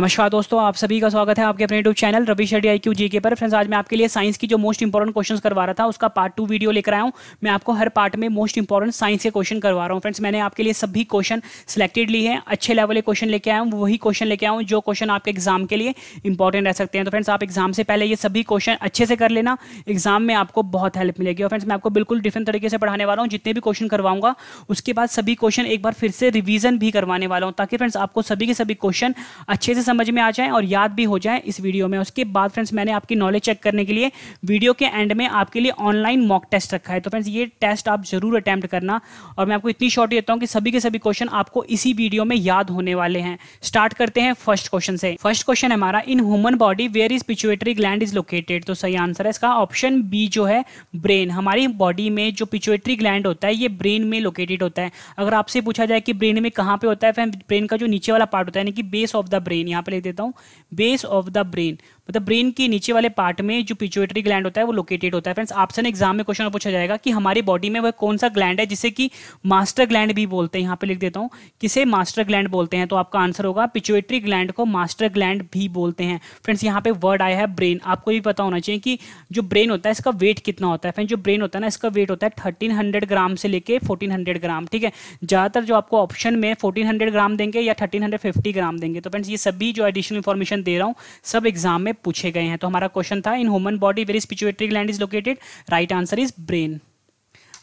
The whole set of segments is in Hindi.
नमस्कार दोस्तों आप सभी का स्वागत है आपके अपने यूट्यूब चैनल रवि शेडी आई क्यू जी के पर फ्रेंड्स आज मैं आपके लिए साइंस की जो मोस्ट इंपॉर्टेंट क्वेश्चन करवा रहा था उसका पार्ट टू वीडियो लेकर आया हूं मैं आपको हर पार्ट में मोस्ट इंपॉर्टेंट साइंस के क्वेश्चन करवा रहा हूँ फ्रेंड्स मैंने आपके लिए सभी क्वेश्चन सिलेक्टेड ली है अच्छे लेवल के क्वेश्चन लेके आया हूँ वही क्वेश्चन लेके आऊँ जो क्वेश्चन आपके एग्जाम के लिए इंपॉर्टेंट रह सकते हैं तो फ्रेंड्स आप एग्जाम से पहले ये सभी क्वेश्चन अच्छे से कर लेना एग्जाम में आपको बहुत हेल्प मिलेगी और फ्रेंड्स मैं आपको बिल्कुल डिफरेंट तरीके से पढ़ाने वाला हूँ जितने भी क्वेश्चन करवाऊंगा उसके बाद सभी क्वेश्चन एक बार फिर से रिविजन भी करवाने वाला हूँ ताकि फ्रेंड्स आपको सभी के सभी क्वेश्चन अच्छे से समझ में आ जाए और याद भी हो जाए इस वीडियो में उसके बाद फ्रेंड्स मैंने आपकी नॉलेज चेक करने के लिए वीडियो के एंड में आपके लिए ऑनलाइन मॉक टेस्ट रखा है तो फ्रेंड्स ये टेस्ट आप जरूर अटैम्प्ट करना और मैं आपको इतनी शॉर्ट देता हूँ कि सभी के सभी क्वेश्चन आपको इसी वीडियो में याद होने वाले हैं स्टार्ट करते हैं फर्स्ट क्वेश्चन से फर्स्ट क्वेश्चन हमारा in human body where is pituitary gland is located तो सही आंसर है इसका ऑप्शन बी जो है ब्रेन हमारी बॉडी में जो पिचुएटरी ग्लैंड होता है ये ब्रेन में लोकेटेड होता है अगर आपसे पूछा जाए कि ब्रेन में कहाँ पे होता है फिर ब्रेन का जो नीचे वाला पार्ट होता है यानी कि बेस ऑफ द ब्रेन यहाँ यहाँ पे लिख देता हूँ बेस ऑफ द ब्रेन मतलब ब्रेन के नीचे वाले पार्ट में जो पिचुएटरी ग्लैंड होता है वो लोकेटेड होता है फ्रेंड्स आपसे एग्जाम में क्वेश्चन पूछा जाएगा कि हमारी बॉडी में वह कौन सा ग्लैंड है जिसे कि मास्टर ग्लैंड भी बोलते हैं यहाँ पे लिख देता हूँ किसे मास्टर ग्लैंड बोलते हैं तो आपका आंसर होगा पिचुएटरी ग्लैंड को मास्टर ग्लैंड भी बोलते हैं फ्रेंड्स यहाँ पे वर्ड आया है ब्रेन आपको भी पता होना चाहिए कि जो ब्रेन होता है इसका वेट कितना होता है फ्रेंड जो ब्रेन होता है ना इसका वेट होता है थर्टीन हंड्रेड ग्राम से लेकर फोर्टीन हंड्रेड ग्राम ठीक है ज़्यादातर जो आपको ऑप्शन में फोर्टीन हंड्रेड ग्राम देंगे या थर्टीन हंड्रेड फिफ्टी ग्राम देंगे तो फ्रेंड्स ये सभी जो एडिशनल इन्फॉर्मेशन दे रहा हूँ सब एग्जाम में पूछे गए हैं तो हमारा क्वेश्चन था in human body where pituitary gland is located right answer is brain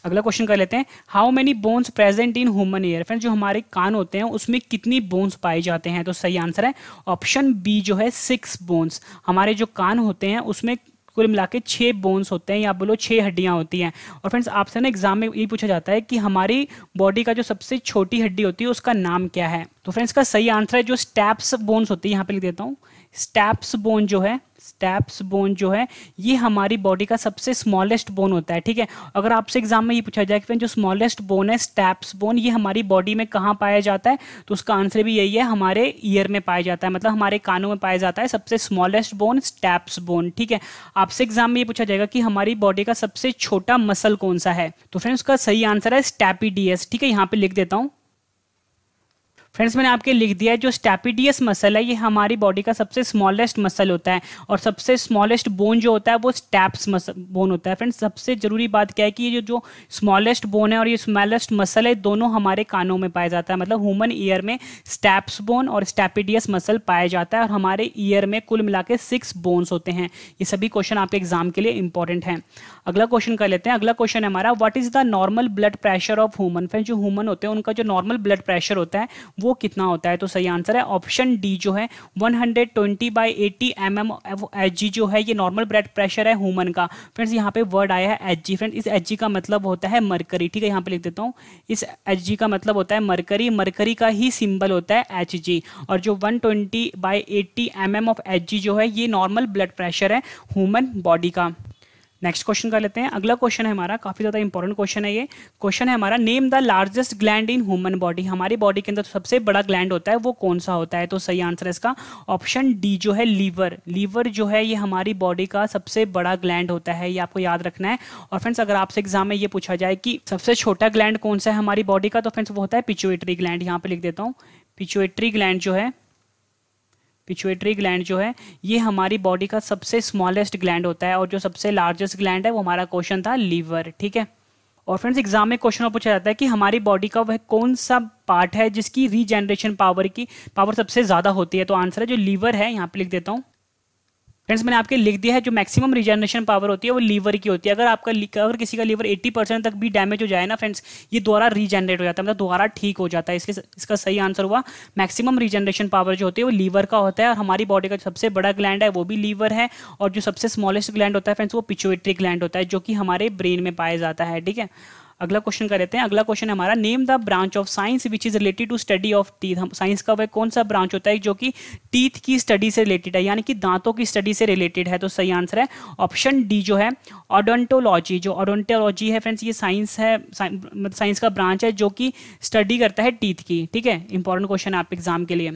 अगला क्वेश्चन कर लेते हैं how many bones present in human ear friend जो हमारे कान होते हैं उसमें कितनी बोन्स पाए जाते हैं तो सही आंसर है ऑप्शन बी जो है सिक्स बोन्स हमारे जो कान होते हैं उसमें कुल मिला के छः बोन्स होते हैं या बोलो छः हड्डियाँ होती हैं और फ्रेंड्स आपसे ना एग्जाम में ये पूछा जाता है कि हमारी बॉडी का जो सबसे छोटी हड्डी होती है उसका नाम क्या है तो फ्रेंड्स का सही आंसर है जो स्टैप्स बोन्स होती है यहाँ पे लिख देता हूँ स्टैप्स बोन जो है स्टैप्स बोन जो है ये हमारी बॉडी का सबसे स्मॉलेस्ट बोन होता है ठीक है अगर आपसे एग्जाम में ये पूछा जाए कि जो स्मॉलेस्ट बोन है स्टैप्स बोन ये हमारी बॉडी में कहाँ पाया जाता है तो उसका आंसर भी यही है हमारे ईयर में पाया जाता है मतलब हमारे कानों में पाया जाता है सबसे स्मॉलेस्ट बोन स्टैप्स बोन ठीक है आपसे एग्जाम में ये पूछा जाएगा कि हमारी बॉडी का सबसे छोटा मसल कौन सा है तो फ्रेंड्स उसका सही आंसर है स्टैपीडीएस ठीक है यहाँ पर लिख देता हूँ फ्रेंड्स मैंने आपके लिख दिया है जो स्टैपिडियस मसल है ये हमारी बॉडी का सबसे स्मॉलेस्ट मसल होता है और सबसे स्मॉलेस्ट बोन जो होता है वो स्टैप्स बोन होता है फ्रेंड्स सबसे जरूरी बात क्या है कि ये जो स्मॉलेस्ट बोन है और ये स्मॉलेस्ट मसल है दोनों हमारे कानों में पाया जाता है मतलब ह्यूमन ईयर में स्टैप्स बोन और स्टैपिडियस मसल पाया जाता है और हमारे ईयर में कुल मिला के सिक्स बोन्स होते हैं ये सभी क्वेश्चन आपके एग्जाम के लिए इंपॉर्टेंट हैं अगला क्वेश्चन कर लेते हैं अगला क्वेश्चन है हमारा what is the normal blood pressure of human friends जो ह्यूमन होते हैं उनका जो नॉर्मल ब्लड प्रेशर होता है वो वो कितना होता है तो सही आंसर है ऑप्शन डी जो है 120 hundred twenty by eighty M M H G जो है ये नॉर्मल ब्लड प्रेशर है ह्यूमन का फ्रेंड्स यहाँ पे वर्ड आया है एच जी फ्रेंड इस एच जी का मतलब होता है मरकरी ठीक है यहाँ पे लिख देता हूँ इस एच जी का मतलब होता है मरकरी मरकरी का ही सिंबल होता है एच जी और जो one twenty by eighty M M of H G जो है ये नॉर्मल ब्लड प्रेशर है ह्यूमन बॉडी का नेक्स्ट क्वेश्चन कर लेते हैं अगला क्वेश्चन है हमारा काफी ज्यादा इंपॉर्टेंट क्वेश्चन है ये क्वेश्चन है हमारा name the largest gland in human body हमारी बॉडी के अंदर तो सबसे बड़ा ग्लैंड होता है वो कौन सा होता है तो सही आंसर है इसका ऑप्शन डी जो है लीवर लीवर जो है ये हमारी बॉडी का सबसे बड़ा ग्लैंड होता है ये आपको याद रखना है और फ्रेंड्स अगर आपसे एग्जाम में ये पूछा जाए कि सबसे छोटा ग्लैंड कौन सा है हमारी बॉडी का तो फ्रेंड्स वो होता है पिचुएटरी ग्लैंड यहाँ पे लिख देता हूँ पिचुएटरी ग्लैंड जो है पिचुएटरी ग्लैंड जो है ये हमारी बॉडी का सबसे स्मॉलेस्ट ग्लैंड होता है और जो सबसे लार्जेस्ट ग्लैंड है वो हमारा क्वेश्चन था लीवर ठीक है और फ्रेंड्स एग्जाम में क्वेश्चन पूछा जाता है कि हमारी बॉडी का वह कौन सा पार्ट है जिसकी रीजनरेशन पावर की पावर सबसे ज़्यादा होती है तो आंसर है जो लीवर है यहाँ पे लिख देता हूँ फ्रेंड्स मैंने आपके लिख दिया है जो मैक्सिमम रिजनरेशन पावर होती है वो लीवर की होती है अगर आपका अगर किसी का लीवर 80 परसेंट तक भी डैमेज हो जाए ना फ्रेंड्स ये दोबारा रीजनरेट हो जाता है मतलब दोबारा ठीक हो जाता है इसलिए इसका सही आंसर हुआ मैक्सिमम रिजनरेशन पावर जो होती है वो लीवर का होता है और हमारी बॉडी का सबसे बड़ा ग्लैंड है वो भी लीवर है और जो सबसे स्मॉलेस्ट ग्लैंड होता है फ्रेंड्स वो पिचुएट्रिक ग्लैंड होता है जो कि हमारे ब्रेन में पाया जाता है ठीक है अगला क्वेश्चन कर लेते हैं अगला क्वेश्चन हमारा name the branch of science which is related to study of teeth हम साइंस का वह कौन सा ब्रांच होता है जो कि टीथ की स्टडी से रिलेटेड है यानी कि दांतों की स्टडी से रिलेटेड है तो सही आंसर है ऑप्शन डी जो है ऑडोंटोलॉजी जो ऑडोंटोलॉजी है फ्रेंड्स ये साइंस है साइंस मतलब का ब्रांच है जो कि स्टडी करता है टीथ की ठीक है इंपॉर्टेंट क्वेश्चन है आपके एग्जाम के लिए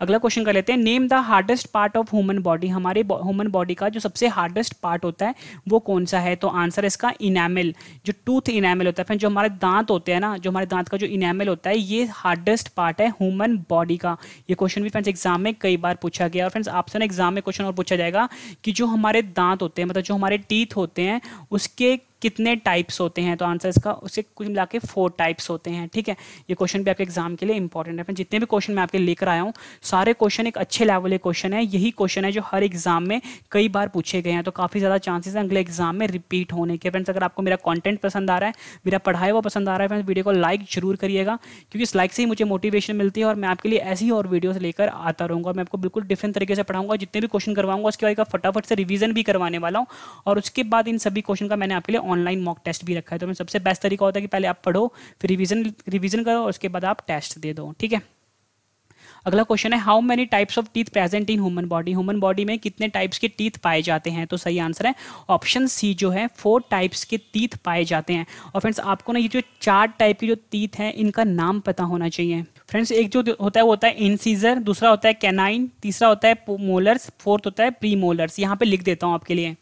अगला क्वेश्चन कर लेते हैं name the hardest part of human body हमारे ह्यूमन बॉडी का जो सबसे हार्डेस्ट पार्ट होता है वो कौन सा है तो आंसर इसका इनामिल जो टूथ इनामिल होता है फ्रेंड जो हमारे दांत होते हैं ना जो हमारे दांत का जो इनामिल होता है ये हार्डेस्ट पार्ट है ह्यूमन बॉडी का ये क्वेश्चन भी फ्रेंड्स एग्जाम में कई बार पूछा गया और फ्रेंड्स आपसे ना एग्जाम में क्वेश्चन और पूछा जाएगा कि जो हमारे दांत होते हैं मतलब जो हमारे टीथ होते हैं उसके कितने टाइप्स होते हैं तो आंसर इसका उसे कुछ मिला के फोर टाइप्स होते हैं ठीक है ये क्वेश्चन भी आपके एग्जाम के लिए इंपॉर्टेंट है जितने भी क्वेश्चन मैं आपके लेकर आया हूँ सारे क्वेश्चन एक अच्छे लेवल के क्वेश्चन है यही क्वेश्चन है जो हर एग्जाम में कई बार पूछे गए हैं तो काफ़ी ज़्यादा चांसेस हैं अगले एग्जाम में रिपीट होने के फ्रेंड्स अगर आपको मेरा कॉन्टेंट पसंद आ रहा है मेरा पढ़ाया हुआ पसंद आ रहा है फ्रेंड्स वीडियो को लाइक जरूर करिएगा क्योंकि इस लाइक से ही मुझे मोटिवेशन मिलती है और मैं आपके लिए ऐसी और वीडियो लेकर आता रहूंगा मैं आपको बिल्कुल डिफरेंट तरीके से पढ़ाऊंगा जितने भी क्वेश्चन करवाऊंगा उसके बाद का फटाफट से रिविजन भी करवाने वाला हूँ और उसके बाद इन सभी क्वेश्चन का मैंने आपके लिए ऑनलाइन मॉक टेस्ट भी रखा है तो मैं सबसे बेस्ट तरीका होता है कि पहले आप पढ़ो फिर रिवीजन रिवीजन करो और उसके बाद आप टेस्ट दे दो ठीक है अगला क्वेश्चन है how many types of teeth present in human body human body में कितने टाइप्स के टीथ पाए जाते हैं तो सही आंसर है ऑप्शन सी जो है फोर टाइप्स के टीथ पाए जाते हैं और फ्रेंड्स आपको ना ये जो चार टाइप के जो टीथ हैं इनका नाम पता होना चाहिए फ्रेंड्स एक जो होता है वो होता है इनसीजर दूसरा होता है कैनाइन तीसरा होता है मोलर्स फोर्थ होता है प्री मोलर्स यहाँ पे लिख देता हूँ आपके लिए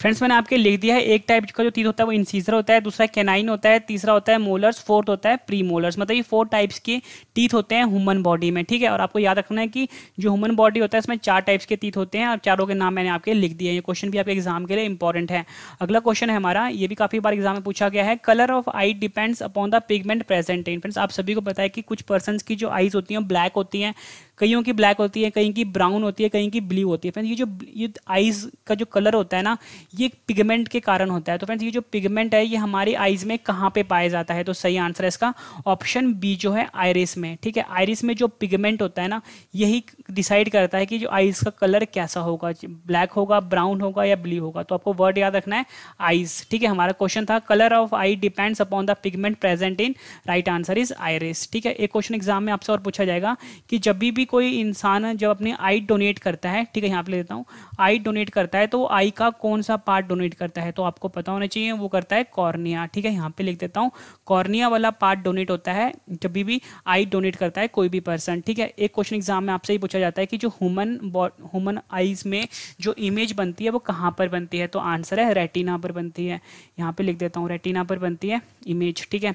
फ्रेंड्स मैंने आपके लिख दिया है एक टाइप का जो तीत होता है वो इंसीजर होता है दूसरा कैनाइन होता है तीसरा होता है मोलर्स फोर्थ होता है प्री मोलर्स मतलब ये फोर टाइप्स के टीथ होते हैं ह्यूमन बॉडी में ठीक है और आपको याद रखना है कि जो ह्यूमन बॉडी होता है इसमें चार टाइप्स के टीथ होते हैं और चारों के नाम मैंने आपके लिख दिए ये क्वेश्चन भी आपके एग्जाम के लिए इंपॉर्टेंट है अगला क्वेश्चन है हमारा ये भी काफी बार एग्जाम में पूछा गया है colour of eye depends upon the pigment present in friends आप सभी को पता है कि कुछ पर्सन की जो आईज होती हैं ब्लैक होती हैं कईयों की ब्लैक होती है कहीं की ब्राउन होती है कहीं की ब्लू होती है फ्रेंड्स ये जो ये आइज़ का जो कलर होता है ना ये पिगमेंट के कारण होता है तो फ्रेंड्स ये जो पिगमेंट है ये हमारी आइज़ में कहाँ पे पाया जाता है तो सही आंसर है इसका ऑप्शन बी जो है आयरिस में ठीक है आयरिस में जो पिगमेंट होता है ना यही डिसाइड करता है कि जो आइज़ का कलर कैसा होगा ब्लैक होगा ब्राउन होगा या ब्लू होगा तो आपको वर्ड याद रखना है आइज़ ठीक है हमारा क्वेश्चन था colour of eye depends upon the pigment present in right answer is iris ठीक है एक क्वेश्चन एग्जाम में आपसे और पूछा जाएगा कि जब भी कोई इंसान जब अपने आई डोनेट करता है ठीक है यहाँ पे ले देता हूँ आई डोनेट करता है तो वो आई का कौन सा पार्ट डोनेट करता है तो आपको पता होना चाहिए वो करता है कॉर्निया ठीक है यहाँ पे लिख देता हूँ कॉर्निया वाला पार्ट डोनेट होता है जब भी आई डोनेट करता है कोई भी पर्सन ठीक है एक क्वेश्चन एग्जाम में आपसे ही पूछा जाता है कि जो ह्यूमन ह्यूमन आईज में जो इमेज बनती है वो कहाँ पर बनती है तो आंसर है रेटिना पर बनती है यहाँ पे लिख देता हूँ रेटिना पर बनती है इमेज ठीक है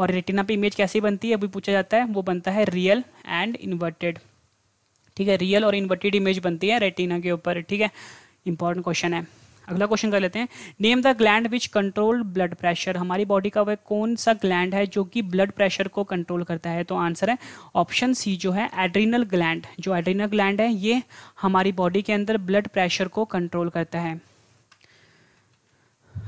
और रेटिना पे इमेज कैसी बनती है अभी पूछा जाता है वो बनता है रियल एंड इन्वर्टेड ठीक है रियल और इन्वर्टेड इमेज बनती है रेटिना के ऊपर ठीक है इंपॉर्टेंट क्वेश्चन है अगला क्वेश्चन कर लेते हैं name the gland which control blood pressure हमारी बॉडी का वह कौन सा ग्लैंड है जो कि ब्लड प्रेशर को कंट्रोल करता है तो आंसर है ऑप्शन सी जो है एड्रीनल ग्लैंड जो एड्रीनल ग्लैंड है ये हमारी बॉडी के अंदर ब्लड प्रेशर को कंट्रोल करता है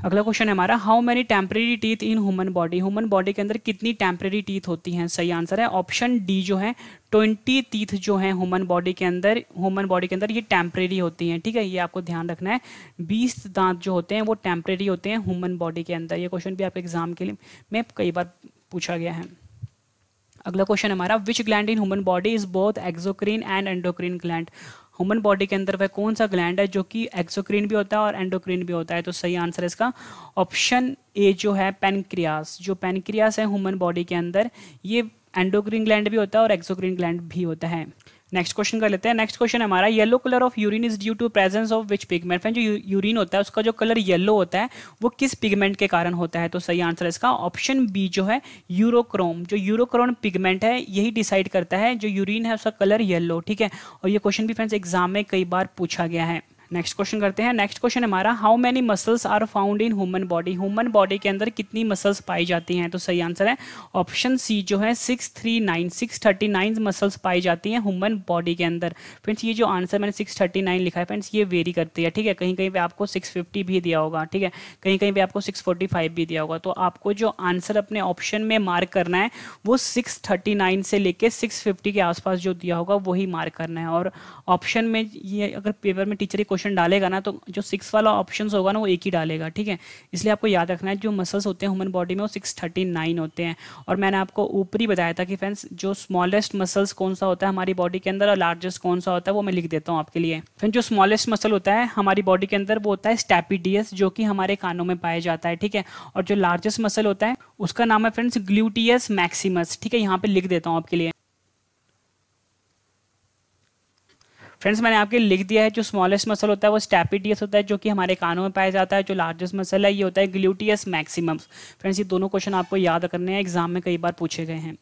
अगला क्वेश्चन है हमारा how many temporary teeth in human body human body के अंदर कितनी टेम्प्रेरी टीथ होती हैं सही आंसर है ऑप्शन डी जो है ट्वेंटी टीथ जो है ह्यूमन बॉडी के अंदर ह्यूमन बॉडी के अंदर ये टेम्प्रेरी होती हैं ठीक है ये आपको ध्यान रखना है बीस दांत जो होते हैं वो टेम्परेरी होते हैं ह्यूमन बॉडी के अंदर ये क्वेश्चन भी आपके एग्जाम के लिए में कई बार पूछा गया है अगला क्वेश्चन हमारा which gland in human body is both exocrine and endocrine gland human body के अंदर वह कौन सा ग्लैंड है जो कि एक्सोक्रीन भी होता है और एंडोक्रीन भी होता है तो सही आंसर है इसका ऑप्शन ए जो है पेनक्रियास जो पेनक्रियास है ह्यूमन बॉडी के अंदर ये एंडोक्रीन ग्लैंड भी होता है और एक्सोक्रीन ग्लैंड भी होता है नेक्स्ट क्वेश्चन कर लेते हैं नेक्स्ट क्वेश्चन हमारा yellow colour of urine is due to presence of which pigment friend जो यूरिन होता है उसका जो कलर येलो होता है वो किस पिगमेंट के कारण होता है तो सही आंसर इसका ऑप्शन बी जो है यूरोक्रोम जो यूरोक्रोन पिगमेंट है यही डिसाइड करता है जो यूरिन है उसका कलर येलो ठीक है और ये क्वेश्चन भी फ्रेंड्स एग्जाम में कई बार पूछा गया है नेक्स्ट क्वेश्चन करते हैं नेक्स्ट क्वेश्चन हमारा how many muscles are found in human body human body के अंदर कितनी मसल्स पाई जाती हैं तो सही आंसर है ऑप्शन सी जो है six three nine six thirty nine muscles पाई जाती हैं ह्यूमन बॉडी के अंदर फ्रेंड्स ये जो आंसर मैंने सिक्स थर्टी नाइन लिखा है फ्रेंड्स ये वेरी करती है ठीक है कहीं कहीं पर आपको सिक्स फिफ्टी भी दिया होगा ठीक है कहीं कहीं पर आपको सिक्स फोर्टी फाइव भी दिया होगा तो आपको जो आंसर अपने ऑप्शन में मार्क करना है वो सिक्स थर्टी नाइन से लेकर सिक्स फिफ्टी के आसपास जो दिया होगा वही मार्क करना है और ऑप्शन में ये अगर पेपर में टीचर ही क्वेश्चन क्वेश्चन डालेगा ना तो जो सिक्स वाला ऑप्शन होगा ना वो एक ही डालेगा ठीक है इसलिए आपको याद रखना है जो मसल्स होते हैं ह्यूमन बॉडी में वो सिक्स थर्टी नाइन होते हैं और मैंने आपको ऊपरी बताया था कि फ्रेंड्स जो स्मॉलेस्ट मसल्स कौन सा होता है हमारी बॉडी के अंदर और लार्जेस्ट कौन सा होता है वो मैं लिख देता हूँ आपके लिए फ्रेंड जो स्मॉलेस्ट मसल होता है हमारी बॉडी के अंदर वो होता है स्टैपीडियस जो कि हमारे कानों में पाया जाता है ठीक है और जो लार्जेस्ट मसल होता है उसका नाम है फ्रेंड्स ग्लूटियस मैक्सिमस ठीक है यहाँ पे लिख देता हूँ आपके लिए फ्रेंड्स मैंने आपके लिख दिया है जो स्मॉलेस्ट मसल होता है वो स्टैपिटियस होता है जो कि हमारे कानों में पाया जाता है जो लार्जेस्ट मसल है ये होता है ग्लूटियस मैक्सिमम फ्रेंड्स ये दोनों क्वेश्चन आपको याद करने हैं एग्जाम में कई बार पूछे गए हैं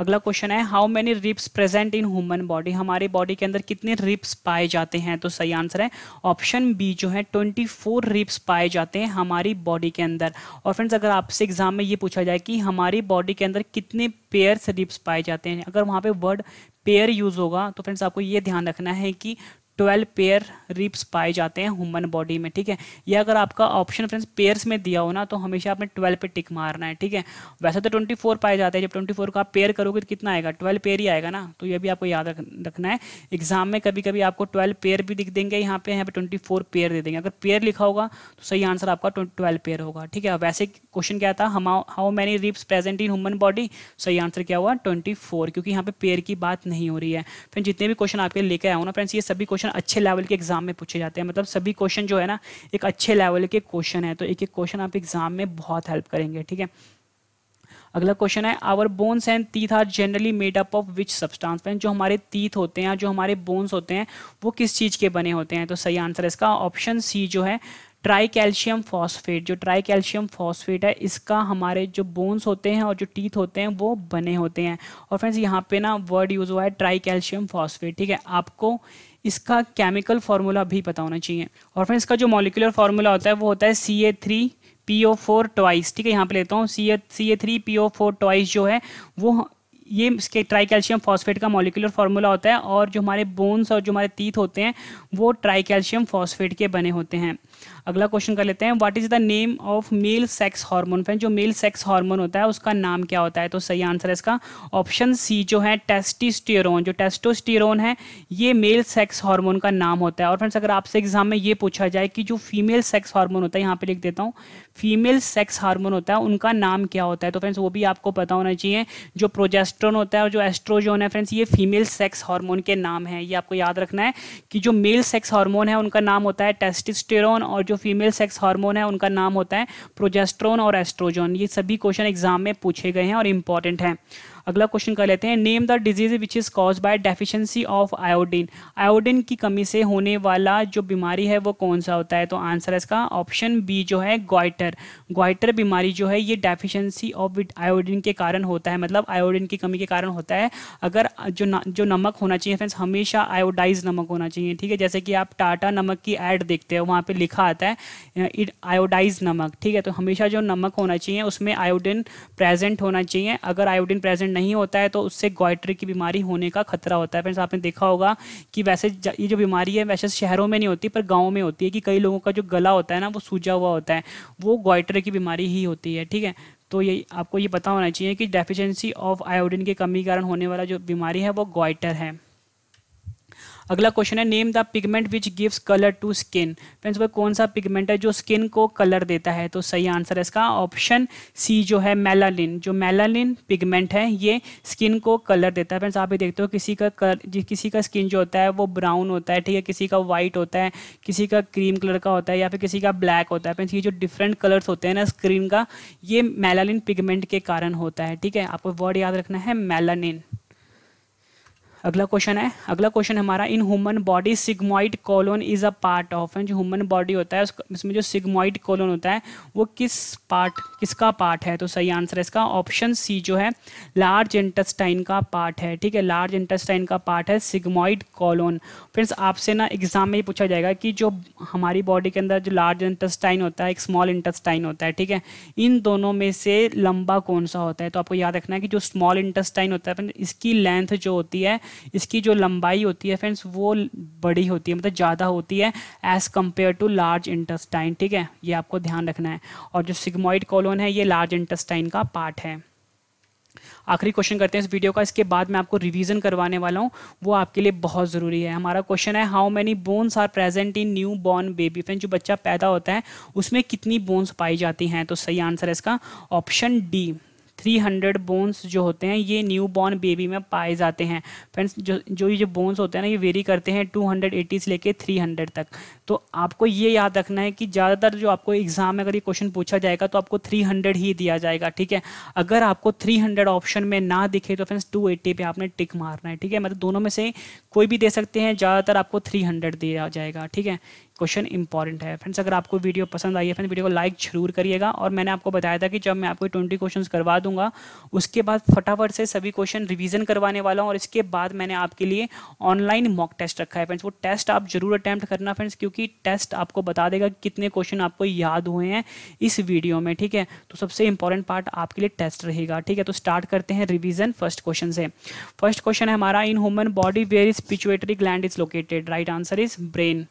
अगला क्वेश्चन है how many ribs present in human body हमारी बॉडी के अंदर कितने रिप्स पाए जाते हैं तो सही आंसर है ऑप्शन बी जो है ट्वेंटी फोर रिप्स पाए जाते हैं हमारी बॉडी के अंदर और फ्रेंड्स अगर आपसे एग्जाम में ये पूछा जाए कि हमारी बॉडी के अंदर कितने पेयर्स रिप्स पाए जाते हैं अगर वहाँ पे वर्ड पेयर यूज होगा तो फ्रेंड्स आपको ये ध्यान रखना है कि ट्वेल्व पेयर रिप्स पाए जाते हैं ह्यूमन बॉडी में ठीक है ये अगर आपका ऑप्शन फ्रेंड्स पेयर्स में दिया हो ना तो हमेशा आपने ट्वेल्व पे टिक मारना है ठीक है वैसे तो ट्वेंटी फोर पाए जाते हैं जब ट्वेंटी फोर का आप पेयर करोगे तो कितना आएगा ट्वेल्व पेयर ही आएगा ना तो ये भी आपको याद रखना है एग्जाम में कभी कभी आपको ट्वेल्व पेयर भी दिख देंगे यहाँ पे यहाँ पे ट्वेंटी फोर पेयर दे देंगे अगर पेयर लिखा होगा तो सही आंसर आपका ट्वेल्व पेयर होगा ठीक है वैसे क्वेश्चन क्या था हम how many ribs present in human body सही आंसर क्या हुआ ट्वेंटी क्योंकि यहाँ पे पेयर की बात नहीं हो रही है फिर जितने भी क्वेश्चन आपके लेके आओ ना फ्रेंड्स ये सभी क्वेश्चन क्वेश्चन अच्छे लेवल के एग्जाम में पूछे जाते हैं मतलब सभी क्वेश्चन जो है ना एक अच्छे लेवल के क्वेश्चन है तो एक एक क्वेश्चन आप एग्जाम में बहुत हेल्प करेंगे ठीक है अगला क्वेश्चन है our bones and teeth are generally made up of which substance friend जो हमारे तीथ होते हैं जो हमारे बोन्स होते हैं वो किस चीज़ के बने होते हैं तो सही आंसर है इसका ऑप्शन सी जो है ट्राई कैल्शियम फॉस्फेट जो ट्राई कैल्शियम फॉस्फेट है इसका हमारे जो बोन्स होते हैं और जो टीथ होते हैं वो बने होते हैं और फ्रेंड्स यहाँ पे ना वर्ड यूज़ हुआ है ट्राई कैल्शियम फॉस्फेट ठीक है आपको इसका केमिकल फार्मूला भी पता होना चाहिए और फ्रेंड्स इसका जो मॉलिकुलर फार्मूला होता है वो होता है C A three P O four twice ठीक है यहाँ पे लेता हूँ C A C A three P O four twice जो है वो ये इसके ट्राई कैल्शियम फॉस्फेट का मॉलिकुलर फार्मूला होता है और जो हमारे बोन्स और जो हमारे तीत होते हैं वो ट्राई कैल्शियम फॉस्फेट के बने होते हैं अगला क्वेश्चन कर लेते हैं what is the name of male sex hormone friend जो मेल सेक्स हार्मोन होता है उसका नाम क्या होता है तो सही आंसर है इसका ऑप्शन सी जो है टेस्टिस्टेरोन जो टेस्टोस्टेरोन है ये मेल सेक्स हार्मोन का नाम होता है और फ्रेंड्स अगर आपसे एग्जाम में ये पूछा जाए कि जो फीमेल सेक्स हार्मोन होता है यहाँ पे लिख देता हूँ फीमेल सेक्स हार्मोन होता है उनका नाम क्या होता है तो फ्रेंड्स वो भी आपको पता होना चाहिए जो प्रोजेस्ट एस्ट्रोन होता है और जो एस्ट्रोजोन है फ्रेंड्स ये फीमेल सेक्स हार्मोन के नाम है ये आपको याद रखना है कि जो मेल सेक्स हार्मोन है उनका नाम होता है टेस्टिस्टेरोन और जो फीमेल सेक्स हार्मोन है उनका नाम होता है प्रोजेस्ट्रोन और एस्ट्रोजोन ये सभी क्वेश्चन एग्जाम में पूछे गए हैं और इंपॉर्टेंट हैं अगला क्वेश्चन कर लेते हैं name the disease which is cause by deficiency of iodine iodine की कमी से होने वाला जो बीमारी है वो कौन सा होता है तो आंसर है इसका ऑप्शन बी जो है ग्वाइटर ग्वाइटर बीमारी जो है ये डेफिशिएंसी ऑफ आयोडीन के कारण होता है मतलब आयोडीन की कमी के कारण होता है अगर जो न, जो नमक होना चाहिए फ्रेंड्स हमेशा आयोडाइज नमक होना चाहिए ठीक है जैसे कि आप टाटा नमक की एड देखते हो वहाँ पर लिखा आता है इट uh, आयोडाइज नमक ठीक है तो हमेशा जो नमक होना चाहिए उसमें आयोडिन प्रेजेंट होना चाहिए अगर आयोडिन प्रेजेंट नहीं होता है तो उससे गॉइटर की बीमारी होने का खतरा होता है फ्रेंड्स आपने देखा होगा कि वैसे ये जो बीमारी है वैसे शहरों में नहीं होती पर गाँव में होती है कि कई लोगों का जो गला होता है ना वो सूझा हुआ होता है वो गॉइटर की बीमारी ही होती है ठीक है तो ये आपको ये पता होना चाहिए कि डेफिशिएंसी ऑफ आयोडीन की कमी कारण होने वाला जो बीमारी है वो गोइटर है अगला क्वेश्चन है name the pigment which gives colour to skin friends वह कौन सा पिगमेंट है जो स्किन को कलर देता है तो सही आंसर है इसका ऑप्शन सी जो है मेलालिन जो मेलालिन पिगमेंट है ये स्किन को कलर देता है फ्रेंड्स आप भी देखते हो किसी का कर, किसी का स्किन जो होता है वो ब्राउन होता है ठीक है किसी का वाइट होता है किसी का क्रीम कलर का होता है या फिर किसी का ब्लैक होता है फ्रेंड्स ये जो डिफरेंट कलर्स होते हैं ना स्क्रीन का ये मेलालिन पिगमेंट के कारण होता है ठीक है आपको वर्ड याद रखना है मेलानिन अगला क्वेश्चन है अगला क्वेश्चन हमारा in human body sigmoid colon is a part of जो ह्यूमन बॉडी होता है इसमें जो सिग्मोइड कॉलोन होता है वो किस पार्ट किसका पार्ट है तो सही आंसर है इसका ऑप्शन सी जो है लार्ज इंटेस्टाइन का पार्ट है ठीक है लार्ज इंटेस्टाइन का पार्ट है सिग्मोइड कॉलोन फ्रेंड्स आपसे ना एग्जाम में ये पूछा जाएगा कि जो हमारी बॉडी के अंदर जो लार्ज इंटेस्टाइन होता है एक स्मॉल इंटेस्टाइन होता है ठीक है इन दोनों में से लंबा कौन सा होता है तो आपको याद रखना है कि जो स्मॉल इंटेस्टाइन होता है इसकी लेंथ जो होती है इसकी जो लंबाई होती है फ्रेंड्स वो बड़ी होती है मतलब ज़्यादा होती है as compare to large intestine ठीक है ये आपको ध्यान रखना है और जो सिग्मोइड कॉलोन है ये लार्ज इंटस्टाइन का पार्ट है आखिरी क्वेश्चन करते हैं इस वीडियो का इसके बाद मैं आपको रिवीजन करवाने वाला हूँ वो आपके लिए बहुत ज़रूरी है हमारा क्वेश्चन है how many bones are present in new born baby friend जो बच्चा पैदा होता है उसमें कितनी बोन्स पाई जाती हैं तो सही आंसर है इसका ऑप्शन डी 300 बोन्स जो होते हैं ये न्यू बॉर्न बेबी में पाए जाते हैं फ्रेंड्स जो जो ये जो बोन्स होते हैं ना ये वेरी करते हैं 280 से लेके 300 तक तो आपको ये याद रखना है कि ज़्यादातर जो आपको एग्ज़ाम में अगर ये क्वेश्चन पूछा जाएगा तो आपको 300 ही दिया जाएगा ठीक है अगर आपको 300 ऑप्शन में ना दिखे तो फ्रेंड्स 280 पे आपने टिक मारना है ठीक है मतलब दोनों में से कोई भी दे सकते हैं ज़्यादातर आपको हंड्रेड दिया जाएगा ठीक है क्वेश्चन इंपॉर्टेंट है फ्रेंड्स अगर आपको वीडियो पसंद आई है फ्रेंड्स वीडियो को लाइक जरूर करिएगा और मैंने आपको बताया था कि जब मैं आपको ट्वेंटी क्वेश्चन करवा दूंगा उसके बाद फटाफट से सभी क्वेश्चन रिविजन करवाने वाला हूँ और इसके बाद मैंने आपके लिए ऑनलाइन मॉक टेस्ट रखा है फ्रेंड्स वो टेस्ट आप जरूर अटैम्प्ट करना फ्रेंड्स क्योंकि टेस्ट आपको बता देगा कितने क्वेश्चन आपको याद हुए हैं इस वीडियो में ठीक है तो सबसे इंपॉर्टेंट पार्ट आपके लिए टेस्ट रहेगा ठीक है तो स्टार्ट करते हैं रिविजन फर्स्ट क्वेश्चन से फर्स्ट क्वेश्चन है हमारा in human body where is pituitary gland is located right answer is brain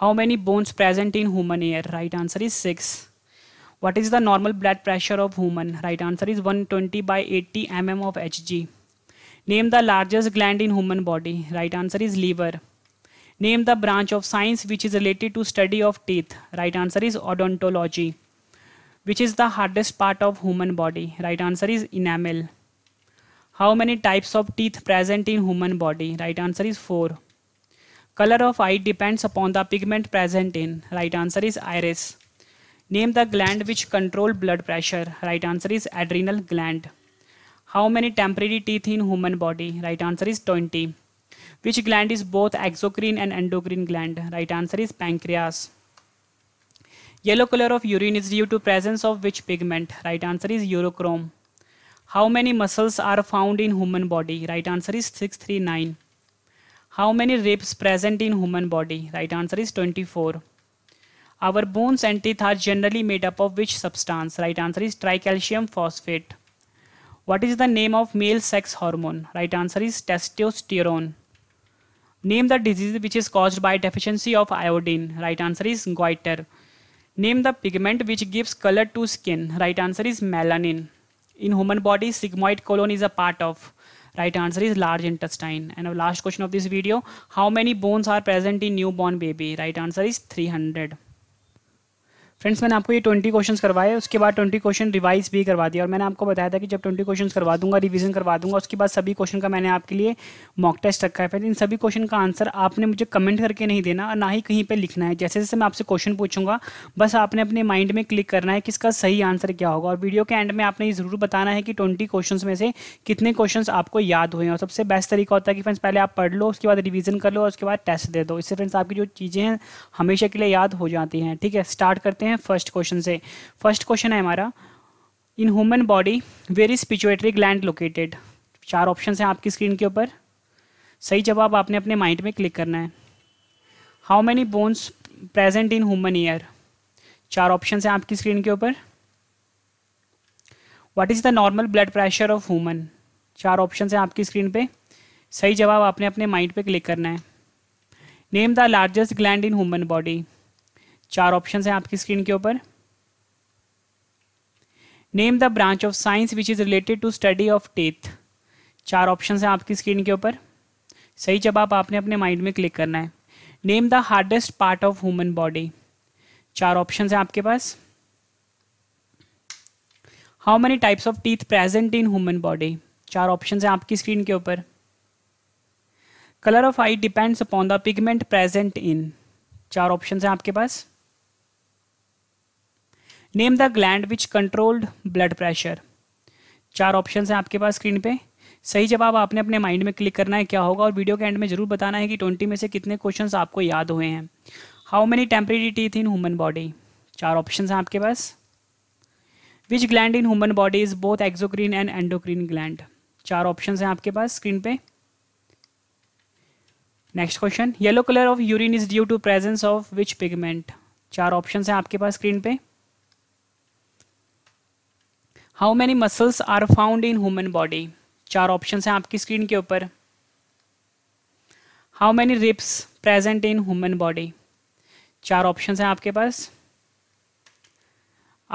How many bones present in human ear? Right answer is 6. What is the normal blood pressure of human? Right answer is 120 by 80 mm of Hg. Name the largest gland in human body. Right answer is liver. Name the branch of science which is related to study of teeth. Right answer is odontology. Which is the hardest part of human body? Right answer is enamel. How many types of teeth present in human body? Right answer is 4. Color of eye depends upon the pigment present in. Right answer is iris. Name the gland which control blood pressure. Right answer is adrenal gland. How many temporary teeth in human body? Right answer is 20. Which gland is both exocrine and endocrine gland? Right answer is pancreas. Yellow color of urine is due to presence of which pigment? Right answer is urochrome. How many muscles are found in human body? Right answer is 639. How many ribs present in human body? Right answer is 24. Our bones and teeth are generally made up of which substance? Right answer is tricalcium phosphate. What is the name of male sex hormone? Right answer is testosterone. Name the disease which is caused by deficiency of iodine. Right answer is goiter. Name the pigment which gives color to skin. Right answer is melanin. In human body, sigmoid colon is a part of. Right answer is large intestine. And our last question of this video, how many bones are present in newborn baby? Right answer is 300. Friends मैंने आपको ये ट्वेंटी क्वेश्चन करवाए उसके बाद ट्वेंटी क्वेश्चन रिवाइज भी करवा दिया और मैंने आपको बताया था कि जब ट्वेंटी क्वेश्चन करवा दूंगा रिवीजन करवा दूंगा उसके बाद सभी क्वेश्चन का मैंने आपके लिए मॉक टेस्ट रखा है फ्रेंड इन सभी क्वेश्चन का आंसर आपने मुझे कमेंट करके नहीं देना और ना ही कहीं पर लिखना है जैसे जैसे मैं आपसे क्वेश्चन पूछूंगा बस आपने अपने माइंड में क्लिक करना है कि इसका सही आंसर क्या होगा और वीडियो के एंड में आपने ये जरूर बताना है कि ट्वेंटी क्वेश्चन में से कितने क्वेश्चन आपको याद हुए हैं और सबसे बेस्ट तरीका होता है कि फ्रेंड्स पहले आप पढ़ लो उसके बाद रिविजन कर लो और उसके बाद टेस्ट दे दो इससे फ्रेंड्स आपकी जो चीज़ें हैं हमेशा के लिए याद हो जाती हैं ठीक है स्टार्ट करते हैं हैं फर्स्ट क्वेश्चन से फर्स्ट क्वेश्चन है हमारा in human body where is pituitary gland located चार ऑप्शन हैं आपकी स्क्रीन के ऊपर सही जवाब आपने अपने माइंड में क्लिक करना है how many bones present in human ear चार ऑप्शन हैं आपकी स्क्रीन के ऊपर what is the normal blood pressure of human चार ऑप्शन हैं आपकी स्क्रीन पे सही जवाब आपने अपने माइंड पे क्लिक करना है name the largest gland in human body चार ऑप्शन हैं आपकी स्क्रीन के ऊपर name the branch of science which is related to study of teeth चार ऑप्शन हैं आपकी स्क्रीन के ऊपर सही जवाब आपने अपने माइंड में क्लिक करना है name the hardest part of human body चार ऑप्शन हैं आपके पास how many types of teeth present in human body चार ऑप्शन हैं आपकी स्क्रीन के ऊपर colour of eye depends upon the pigment present in चार ऑप्शन हैं आपके पास name the gland which controlled blood pressure चार ऑप्शन हैं आपके पास स्क्रीन पे सही जवाब आपने अपने माइंड में क्लिक करना है क्या होगा और वीडियो के एंड में जरूर बताना है कि ट्वेंटी में से कितने क्वेश्चन आपको याद हुए हैं how many temporary teeth in human body चार ऑप्शन हैं आपके पास which gland in human body is both exocrine and endocrine gland चार ऑप्शन हैं आपके पास स्क्रीन पे next question yellow colour of urine is due to presence of which pigment चार ऑप्शन हैं आपके पास स्क्रीन पे how many muscles are found in human body चार ऑप्शन हैं आपकी स्क्रीन के ऊपर how many ribs present in human body चार ऑप्शन हैं आपके पास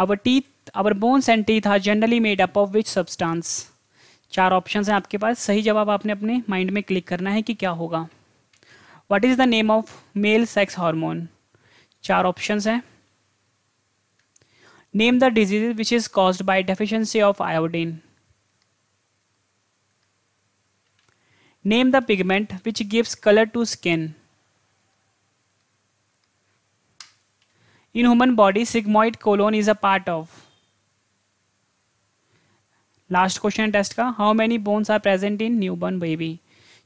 our teeth our bones and teeth are generally made up of which substance चार ऑप्शन हैं आपके पास सही जवाब आपने अपने माइंड में क्लिक करना है कि क्या होगा what is the name of male sex hormone चार ऑप्शन हैं Name the diseases which is caused by deficiency of iodine. Name the pigment which gives color to skin. In human body, sigmoid colon is a part of. Last question test ka, how many bones are present in newborn baby?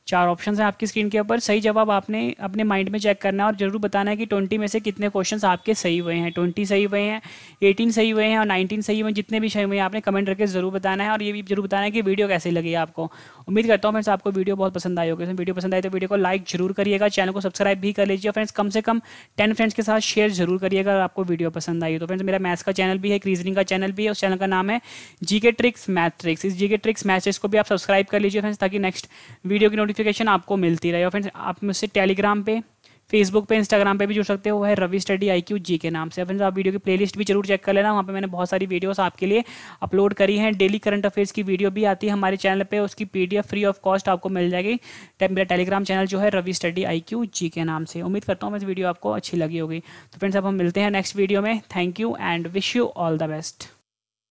चार ऑप्शन हैं आपकी स्क्रीन के ऊपर सही जवाब आपने अपने माइंड में चेक करना है और ज़रूर बताना है कि ट्वेंटी में से कितने क्वेश्चंस आपके सही हुए हैं ट्वेंटी सही हुए हैं एटीन सही हुए हैं और नाइनटीन सही हुए हैं जितने भी सही हुए हैं आपने कमेंट करके ज़रूर बताना है और ये भी जरूर बताना है कि वीडियो कैसी लगी आपको उम्मीद करता हूँ फ्रेंड्स आपको वीडियो बहुत पसंद आई होगी वीडियो तो पसंद आई तो वीडियो को लाइक जरूर करिएगा चैनल को सब्सक्राइब भी कर लीजिए फ्रेंड्स कम से कम टेन फ्रेंड्स के साथ शेयर जरूर करिएगा अगर आपको वीडियो पसंद आई तो फ्रेंड्स मेरा मैथ्स का चैनल भी है रीजनिंग का चैनल भी है उस चैनल का नाम है जीके ट्रिक्स मैथ ट्रिक्स इस जीके ट्रिक्स मैथ्स को भी आप सब्सक्राइब कर लीजिए फ्रेंड्स ताकि नेक्स्ट वीडियो की नोटिफिक नोटिफिकेशन आपको मिलती रहे और फ्रेंड्स आप मुझसे टेलीग्राम पे फेसबुक पे इंस्टाग्राम पे भी जुड़ सकते हो है Ravi study I Q G के नाम से फ्रेंड्स आप वीडियो की प्लेलिस्ट भी जरूर चेक कर लेना वहाँ पे मैंने बहुत सारी वीडियोस आपके लिए अपलोड करी हैं डेली करंट अफेयर्स की वीडियो भी आती है हमारे चैनल पे उसकी पीडीएफ फ्री ऑफ कॉस्ट आपको मिल जाएगी मेरा टेलीग्राम चैनल जो है Ravi study I Q G के नाम से उम्मीद करता हूँ इस वीडियो आपको अच्छी लगी होगी तो फ्रेंड्स अब हम मिलते हैं नेक्स्ट वीडियो में thank you and wish you all the best